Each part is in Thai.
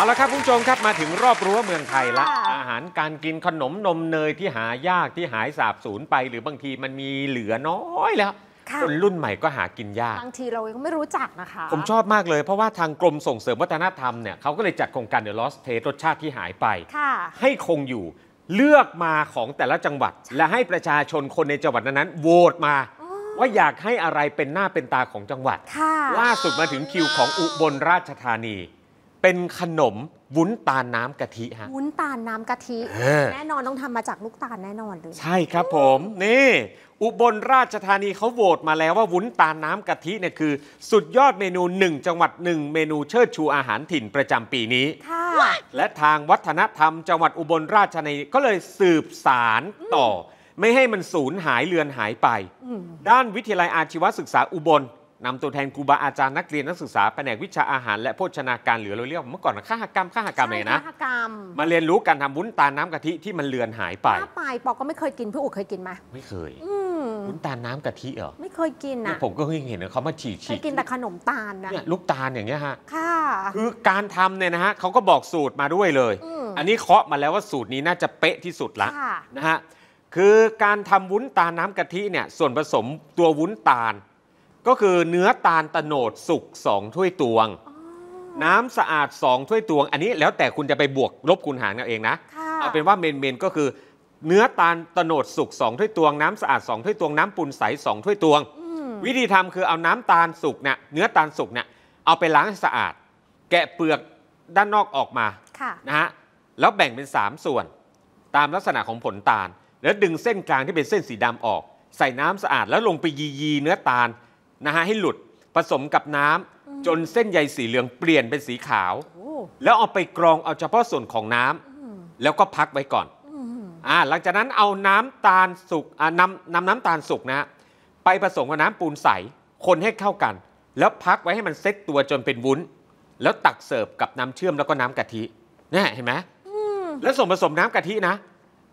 เอาละครับคุณผู้ชมครับมาถึงรอบรั้วเมืองไทยละอาหารการกินขนมนมเนย ที่หายากที่หายสาบสูญไป หรือบางทีมันมีเหลือน้อยแล้วคนรุ่นใหม่ก็หากินยาก บางทีเราเองก็ไม่รู้จักนะคะผมชอบมากเลย เพราะว่าทางกรมส่งเสริมวัฒนธรรมเนี่ยเขาก็เลยจัดโครงการเด e Lost Taste รสชาติที่หายไปให้คงอยู่เลือกมาของแต่ละจังหวัด และให้ประชาชนคนในจังหวัดนั้นโหวตมา ว่าอยากให้อะไรเป็นหน้าเป็นตาของจังหวัดล่าสุดมาถึงคิวของอุบลราชธานีเป็นขนมวุ้นตาลน้ำกะทิฮะวุ้นตาลน้ำกะทิแน่นอนต้องทำมาจากลูกตาลแน่นอนเลยใช่ครับผมนี่ อุบลราชธานีเขาโหวตมาแล้วว่าวุ้นตาลน้ำกะทิเนี่ยคือ สุดยอดเมนูหนึ่งจังหวัดหนึ่งเมนูเชิดชูอาหารถิ่นประจำปีนี้ค่ะและทางวัฒนธรรมจังหวัดอุบลราชธานีก็เลยสืบสารต่อ ไม่ให้มันสูญหายเลือนหายไปด้านวิทยาลัยอาชีวศึกษาอุบลนำตัวแทนครูบาอาจารย์นักเรียนนักศึกษาแผนกวิชาอาหารและโภชนาการหรือเราเรียกเมื่อก่อนข้าหกรรมข้าหกรรมเลยนะข้าหกรรม มาเรียนรู้การทำวุ้นตาลน้ำกะทิที่มันเลือนหายไปถาไปปอก็ไม่เคยกินพี่อุ๋เคยกินไหมไม่เคยวุ้นตาลน้ำกะทิเหรอไม่เคยกินนะผมก็เพิ่งเห็นเขามาฉีกฉีกกินแต่ขนมตาลนะลูกตาลอย่างเงี้ยฮะค่ะคือการทำเนี่ยนะฮะเขาก็บอกสูตรมาด้วยเลย อันนี้เคาะมาแล้วว่าสูตรนี้น่าจะเป๊ะที่สุดละนะฮะคือการทำวุ้นตาลน้ำกะทิเนี่ย ส่วนผสมตัววุ้นตาลก็คือเนื้อตาลตโนดสุกสองถ้วยตวง น้ำสะอาดสองถ้วยตวงอันนี้แล้วแต่คุณจะไปบวกลบคูณหารเอาเองนะ เอาเป็นว่าเมนเมนก็คือ เนื้อตาลตโนดสุกสองถ้วยตวง น้ำสะอาดสองถ้วยตวง น้ำปูนใสสองถ้วยตวง วิธีทำคือเอาน้ำตาลสุกเนี่ยเนื้อตาลสุกเนี่ยเอาไปล้างสะอาด แกะเปลือกด้านนอกออกมาะนะฮะแล้วแบ่งเป็น 3 ส่วน ตามลักษณะของผลตาลแล้วดึงเส้นกลางที่เป็นเส้นสีดำออก ใส่น้ำสะอาดแล้วลงไปยียีเนื้อตาลนะฮะให้หลุดผสมกับน้ำจนเส้นใยสีเหลืองเปลี่ยนเป็นสีขาวแล้วเอาไปกรองเอาเฉพาะส่วนของน้ำแล้วก็พักไว้ก่อนอ่าหลังจากนั้นเอาน้ำตาลสุกอ่านำนำน้ำตาลสุกนะไปผสมกับน้ำปูนใสคนให้เข้ากัน แล้วพักไว้ให้มันเซ็ตตัวจนเป็นวุ้น แล้วตักเสิร์ฟกับน้ำเชื่อมแล้วก็น้ำกะทินี่เห็นไหมแล้วส่วนผสมน้ำกะทินะ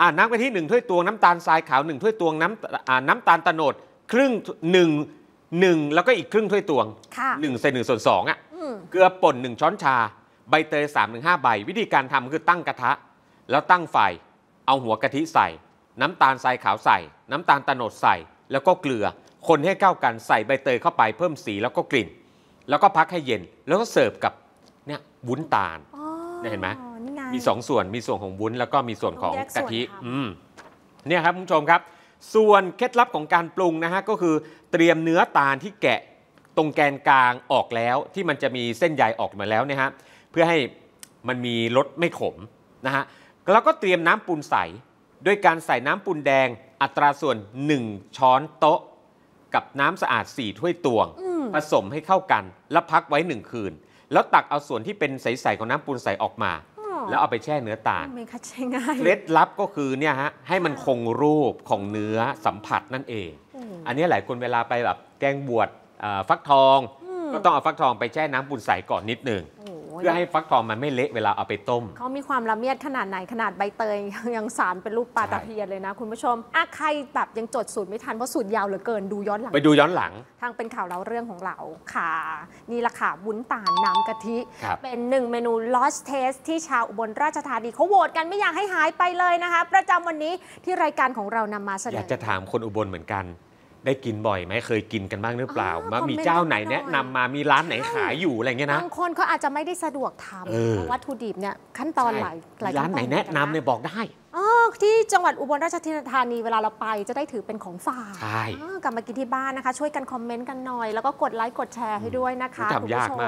อ่าน้ำกะทิหนึ่งถ้วยตวงน้ำตาลทรายขาวหนึ่งถ้วยตวงน้ำอ่าน้ำตาลตะโนดครึ่งหนึ่งหนึ่งแล้วก็อีกครึ่งถ้วยตวงหนึ่งใส่หนึ่งส่วนสองอ่ะ เกลือป่นหนึ่งช้อนชา ใบเตยสามถึงห้าใบ วิธีการทำคือตั้งกระทะ แล้วตั้งไฟ เอาหัวกะทิใส่ น้ำตาลทรายขาวใส่ น้ำตาลตะโนดใส่แล้วก็เกลือคนให้เข้ากันใส่ใบเตยเข้าไปเพิ่มสีแล้วก็กลิ่น แล้วก็พักให้เย็นแล้วก็เสิร์ฟกับเนี่ยวุ้นตาลเห็นไหมมีสองส่วนมีส่วนของวุ้นแล้วก็มีส่วนของกะทิอืมเนี่ยครับคุณผู้ชมครับส่วนเคล็ดลับของการปรุงนะฮะก็คือเตรียมเนื้อตาลที่แกะตรงแกนกลางออกแล้วที่มันจะมีเส้นใยออกมาแล้วนะฮะ เพื่อให้มันมีรสไม่ขมนะฮะ แล้วก็เตรียมน้ำปูนใสด้วยการใส่น้ำปูนแดงอัตราส่วน 1 ช้อนโต๊ะ กับน้ำสะอาด 4 ถ้วยตวง ผสมให้เข้ากัน แล้วพักไว้ 1 คืน แล้วตักเอาส่วนที่เป็นใสๆของน้ำปูนใสออกมาแล้วเอาไปแช่เนื้อตาลมนคชง่ายเคล็ดลับก็คือเนี่ยฮะให้มันคงรูปของเนื้อสัมผัสนั่นเอง อันนี้หลายคนเวลาไปแบบแกงบวชฟักทอง ก็ต้องเอาฟักทองไปแช่น้ำปูนใสก่อนนิดหนึ่งเพื่อให้ฟักทองมันไม่เละเวลาเอาไปต้ม เขามีความละเมียดขนาดไหน ขนาดใบเตย ยังสารเป็นรูปปลาตะเพียนเลยนะคุณผู้ชมอะใครแบบยังจดสูตรไม่ทัน เพราะสูตรยาวเหลือเกินดูย้อนหลังไปดูย้อนหลัง ทางเป็นข่าวเราเรื่องของเราค่ะนี่ละค่ะวุ้นตาลน้ำกะทิ เป็นหนึ่งเมนู lost taste ที่ชาวอุบลราชธานีเขาโหวตกันไม่อยากให้หายไปเลยนะคะ ประจำวันนี้ที่รายการของเรานำมาเสนออยากจะถามคนอุบลเหมือนกันได้กินบ่อยไหมเคยกินกันบ้างหรือเปล่าว่ามีเจ้าไหนแนะนำมามีร้านไหนขายอยู่อะไรเงี้ยนะบางคนเขาอาจจะไม่ได้สะดวกทำวัตถุดิบเนี่ยขั้นตอนหลายหลายร้านไหนแนะนำเนี่ยบอกได้ที่จังหวัดอุบลราชธานีเวลาเราไปจะได้ถือเป็นของฝากกลับมากินที่บ้านนะคะ ช่วยกันคอมเมนต์กันหน่อยแล้วก็กดไลค์กดแชร์ให้ด้วยนะคะคุณผู้ชม